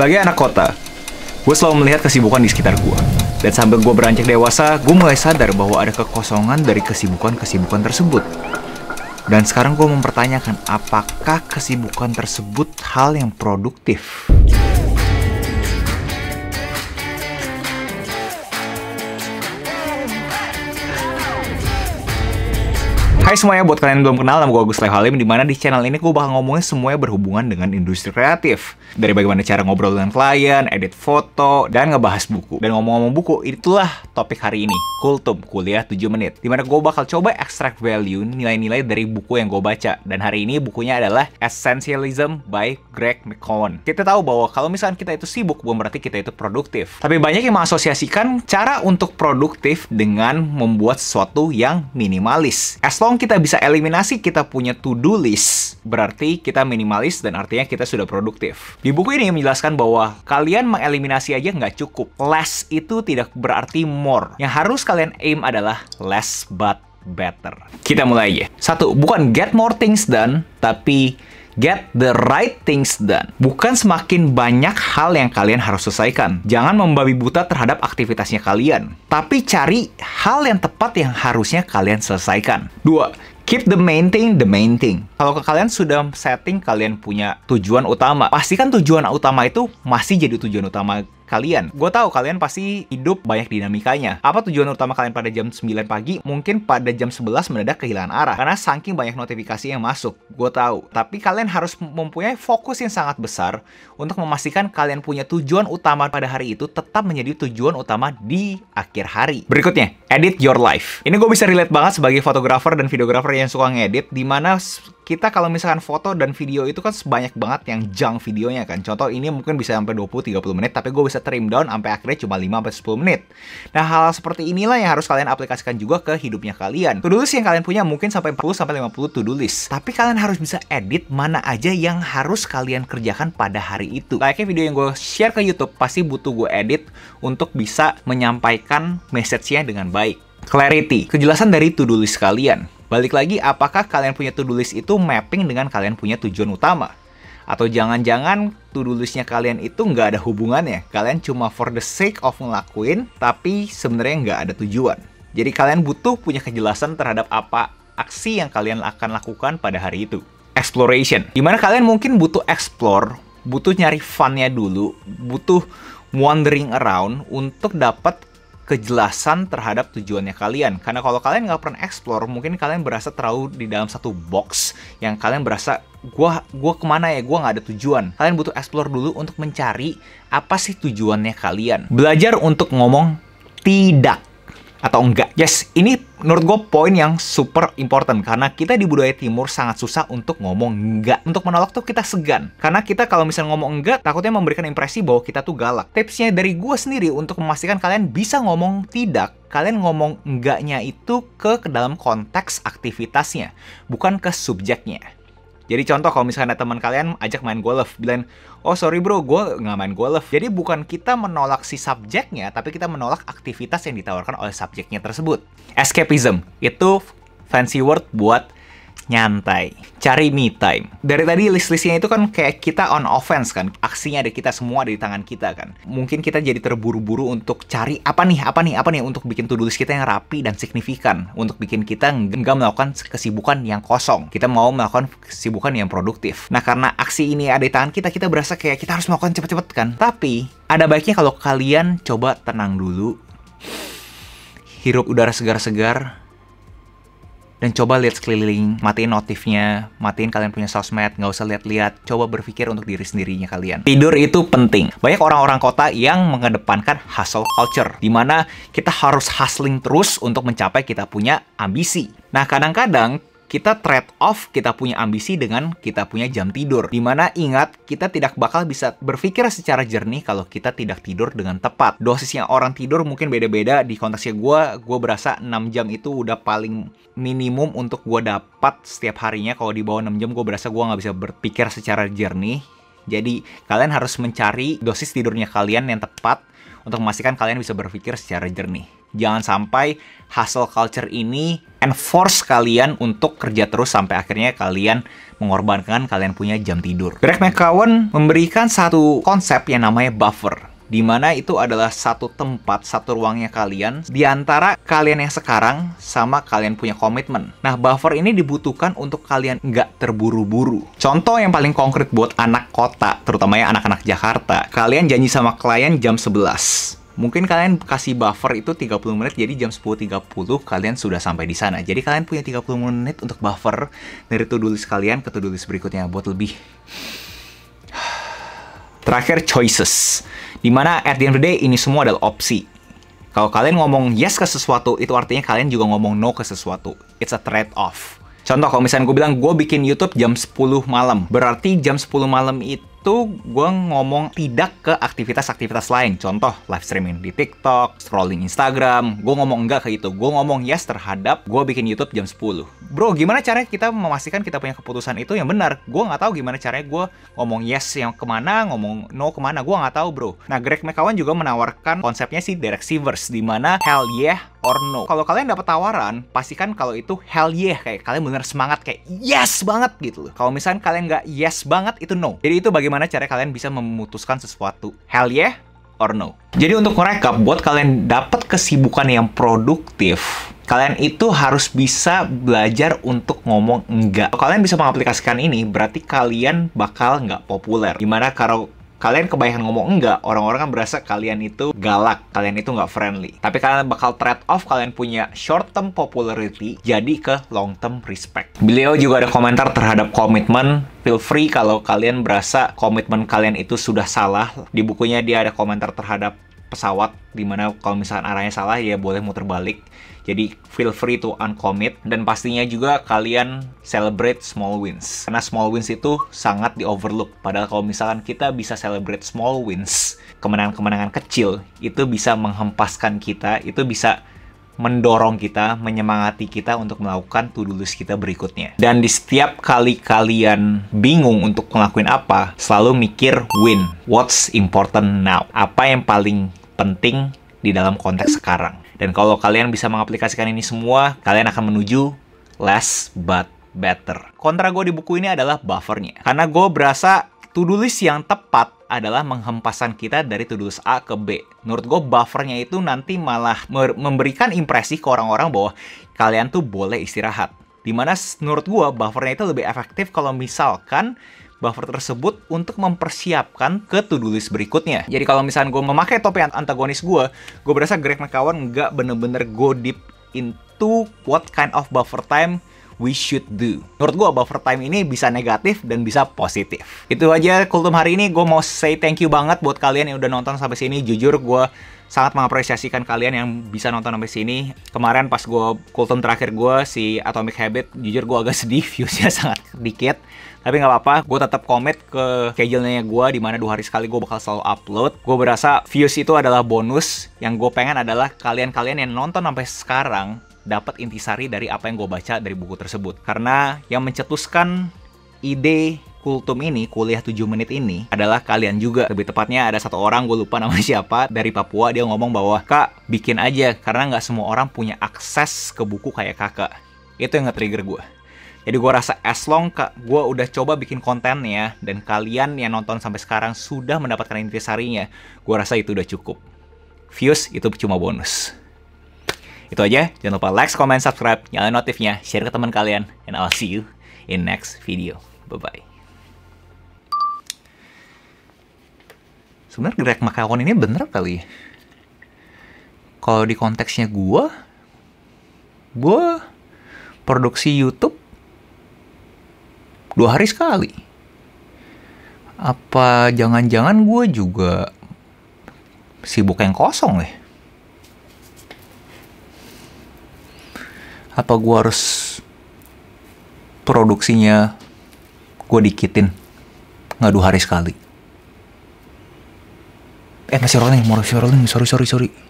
Sebagai anak kota, gue selalu melihat kesibukan di sekitar gue. Dan sambil gue beranjak dewasa, gue mulai sadar bahwa ada kekosongan dari kesibukan-kesibukan tersebut. Dan sekarang gue mempertanyakan apakah kesibukan tersebut hal yang produktif. Hai semuanya, buat kalian yang belum kenal, nama gue Agus Lehalim, Dimana di channel ini gue bakal ngomongin semuanya berhubungan dengan industri kreatif. Dari bagaimana cara ngobrol dengan klien, edit foto, dan ngebahas buku. Dan ngomong-ngomong buku, itulah topik hari ini. Kultum, kuliah 7 menit. Dimana gue bakal coba extract value, nilai-nilai dari buku yang gue baca. Dan hari ini bukunya adalah Essentialism by Greg McCowan. Kita tahu bahwa kalau misalkan kita itu sibuk, bukan berarti kita itu produktif. Tapi banyak yang mengasosiasikan cara untuk produktif dengan membuat sesuatu yang minimalis. As long kita bisa eliminasi kita punya to-do list, berarti kita minimalis dan artinya kita sudah produktif. Di buku ini menjelaskan bahwa kalian mengeliminasi aja nggak cukup. Less itu tidak berarti more. Yang harus kalian aim adalah less but better. Kita mulai aja. Satu, bukan get more things done, tapi Get the right things done. Bukan semakin banyak hal yang kalian harus selesaikan. Jangan membabi buta terhadap aktivitasnya kalian. Tapi cari hal yang tepat yang harusnya kalian selesaikan. Dua, Keep the main thing the main thing. Kalau kalian sudah setting kalian punya tujuan utama, pastikan tujuan utama itu masih jadi tujuan utama kalian. Gue tahu kalian pasti hidup banyak dinamikanya. Apa tujuan utama kalian pada jam 9 pagi? Mungkin pada jam 11 mendadak kehilangan arah karena saking banyak notifikasi yang masuk. Gue tahu, tapi kalian harus mempunyai fokus yang sangat besar untuk memastikan kalian punya tujuan utama pada hari itu tetap menjadi tujuan utama di akhir hari. Berikutnya, edit your life. Ini gue bisa relate banget sebagai fotografer dan videografer yang suka ngedit, Dimana kita kalau misalkan foto dan video itu kan sebanyak banget yang junk videonya kan. Contoh ini mungkin bisa sampai 20-30 menit, tapi gue bisa trim down sampai akhirnya cuma 5-10 menit. Nah, hal, seperti inilah yang harus kalian aplikasikan juga ke hidupnya kalian. To-do list yang kalian punya mungkin sampai 40-50 to-do list. Tapi kalian harus bisa edit mana aja yang harus kalian kerjakan pada hari itu. Kayaknya video yang gue share ke Youtube, pasti butuh gue edit untuk bisa menyampaikan message-nya dengan baik. Clarity, kejelasan dari to-do list kalian. Balik lagi, apakah kalian punya to-do list itu mapping dengan kalian punya tujuan utama? Atau jangan-jangan to-do listnya kalian itu nggak ada hubungannya. Kalian cuma for the sake of ngelakuin, tapi sebenarnya nggak ada tujuan. Jadi kalian butuh punya kejelasan terhadap apa aksi yang kalian akan lakukan pada hari itu. Exploration. Gimana kalian mungkin butuh explore, butuh nyari funnya dulu, butuh wandering around untuk dapat kejelasan terhadap tujuannya kalian. Karena kalau kalian nggak pernah explore, mungkin kalian berasa terlalu di dalam satu box yang kalian berasa gua gua kemana ya gua nggak ada tujuan kalian butuh explore dulu untuk mencari apa sih tujuannya kalian belajar untuk ngomong tidak atau enggak. Yes, ini menurut gue poin yang super important karena kita di budaya timur sangat susah untuk ngomong enggak. Untuk menolak tuh kita segan. Karena kita kalau misalnya ngomong enggak, takutnya memberikan impresi bahwa kita tuh galak. Tipsnya dari gue sendiri untuk memastikan kalian bisa ngomong tidak, kalian ngomong enggaknya itu ke, ke dalam konteks aktivitasnya, bukan ke subjeknya. Jadi contoh kalau misalnya teman kalian ajak main golf, bilang, oh sorry bro, gue nggak main golf. Jadi bukan kita menolak si subjeknya, tapi kita menolak aktivitas yang ditawarkan oleh subjeknya tersebut. Escapism, itu fancy word buat nyantai, cari me time. Dari tadi list-listnya itu kan kayak kita on offense kan, aksinya ada kita semua ada di tangan kita kan. Mungkin kita jadi terburu-buru untuk cari apa nih, apa nih, apa nih untuk bikin to-do list kita yang rapi dan signifikan, untuk bikin kita nggak melakukan kesibukan yang kosong. Kita mau melakukan kesibukan yang produktif. Nah karena aksi ini ada di tangan kita, kita berasa kayak kita harus melakukan cepet-cepet kan. Tapi ada baiknya kalau kalian coba tenang dulu, hirup udara segar-segar, dan coba lihat sekeliling, matiin notifnya, matiin kalian punya sosmed, nggak usah lihat-lihat, coba berpikir untuk diri sendirinya kalian. Tidur itu penting. Banyak orang-orang kota yang mengedepankan hustle culture, di mana kita harus hustling terus untuk mencapai kita punya ambisi. Nah, kadang-kadang kita trade off kita punya ambisi dengan kita punya jam tidur. Dimana ingat, kita tidak bakal bisa berpikir secara jernih kalau kita tidak tidur dengan tepat. Dosisnya orang tidur mungkin beda-beda. Di konteksnya gue, gue berasa 6 jam itu udah paling minimum untuk gue dapat setiap harinya. Kalau di bawah 6 jam, gue berasa gue nggak bisa berpikir secara jernih. Jadi kalian harus mencari dosis tidurnya kalian yang tepat untuk memastikan kalian bisa berpikir secara jernih. Jangan sampai hustle culture ini enforce kalian untuk kerja terus sampai akhirnya kalian mengorbankan kalian punya jam tidur. Greg McCowan memberikan satu konsep yang namanya buffer di mana itu adalah satu tempat, satu ruangnya kalian di antara kalian yang sekarang sama kalian punya komitmen. Nah, buffer ini dibutuhkan untuk kalian nggak terburu-buru. Contoh yang paling konkret buat anak kota, terutama ya anak-anak Jakarta. Kalian janji sama klien jam 11 mungkin kalian kasih buffer itu 30 menit jadi jam 10.30 kalian sudah sampai di sana. Jadi kalian punya 30 menit untuk buffer dari to-do list kalian ke to-do list berikutnya buat lebih Terakhir, choices. Dimana at the end of the day, ini semua adalah opsi. Kalau kalian ngomong yes ke sesuatu, itu artinya kalian juga ngomong no ke sesuatu. It's a trade-off. Contoh, kalau misalnya gue bilang gue bikin YouTube jam 10 malam, berarti jam 10 malam itu itu gue ngomong tidak ke aktivitas-aktivitas lain. Contoh, live streaming di TikTok, scrolling Instagram. Gue ngomong enggak ke itu. Gue ngomong yes terhadap gue bikin YouTube jam 10. Bro, gimana caranya kita memastikan kita punya keputusan itu yang benar? Gue nggak tahu gimana caranya gue ngomong yes yang kemana, ngomong no kemana. Gue nggak tahu, bro. Nah, Greg McCowan juga menawarkan konsepnya sih Derek Sivers, di mana hell yeah or no. Kalau kalian dapat tawaran, pastikan kalau itu hell yeah kayak kalian bener semangat kayak yes banget gitu loh. Kalau misalnya kalian nggak yes banget itu no. Jadi itu bagaimana cara kalian bisa memutuskan sesuatu hell yeah or no. Jadi untuk merekap, buat kalian dapat kesibukan yang produktif, kalian itu harus bisa belajar untuk ngomong enggak. Kalau kalian bisa mengaplikasikan ini, berarti kalian bakal nggak populer. Gimana kalau kalian kebanyakan ngomong enggak, orang-orang kan berasa kalian itu galak, kalian itu nggak friendly. Tapi kalian bakal trade off kalian punya short term popularity jadi ke long term respect. Beliau juga ada komentar terhadap komitmen feel free kalau kalian berasa komitmen kalian itu sudah salah. Di bukunya dia ada komentar terhadap pesawat dimana kalau misalkan arahnya salah ya boleh muter balik jadi feel free to uncommit dan pastinya juga kalian celebrate small wins. Karena small wins itu sangat di overlook. Padahal kalau misalkan kita bisa celebrate small wins, kemenangan-kemenangan kecil itu bisa menghempaskan kita, itu bisa mendorong kita, menyemangati kita untuk melakukan to-do list kita berikutnya. Dan di setiap kali kalian bingung untuk ngelakuin apa, selalu mikir win. What's important now? Apa yang paling penting di dalam konteks sekarang? Dan kalau kalian bisa mengaplikasikan ini semua, kalian akan menuju less but better. Kontra gue di buku ini adalah buffernya. Karena gue berasa to-do list yang tepat adalah menghempasan kita dari to-do list A ke B. Menurut gue buffernya itu nanti malah memberikan impresi ke orang-orang bahwa kalian tuh boleh istirahat. Dimana menurut gue buffernya itu lebih efektif kalau misalkan buffer tersebut untuk mempersiapkan ke to-do list berikutnya. Jadi kalau misalnya gue memakai topi antagonis gue, gue berasa Greg McCowan nggak bener-bener go deep into what kind of buffer time we should do. Menurut gue buffer time ini bisa negatif dan bisa positif. Itu aja kultum hari ini. Gue mau say thank you banget buat kalian yang udah nonton sampai sini. Jujur gue sangat mengapresiasikan kalian yang bisa nonton sampai sini. Kemarin pas gue kultum terakhir gue si Atomic Habit, jujur gue agak sedih viewsnya sangat sedikit. Tapi nggak apa-apa, gue tetap komit ke schedule-nya gue di mana dua hari sekali gue bakal selalu upload. Gue berasa views itu adalah bonus. Yang gue pengen adalah kalian-kalian yang nonton sampai sekarang dapat intisari dari apa yang gue baca dari buku tersebut. Karena yang mencetuskan ide kultum ini, kuliah 7 menit ini adalah kalian juga. Lebih tepatnya ada satu orang, gue lupa nama siapa, dari Papua dia ngomong bahwa, Kak, bikin aja, karena nggak semua orang punya akses ke buku kayak kakak. Itu yang nge-trigger gue. Jadi gue rasa as long kak, gue udah coba bikin kontennya dan kalian yang nonton sampai sekarang sudah mendapatkan intisarinya, gue rasa itu udah cukup. Views itu cuma bonus. Itu aja, jangan lupa like, comment, subscribe, nyalain notifnya, share ke teman kalian, and I'll see you in next video. Bye-bye. Sebenarnya gerak makaron ini bener kali. Ya? Kalau di konteksnya gue, gue produksi YouTube dua hari sekali. Apa jangan-jangan gue juga sibuk yang kosong deh? Ya? apa gue harus produksinya gue dikitin nggak dua hari sekali eh masih rolling masih rolling sorry sorry sorry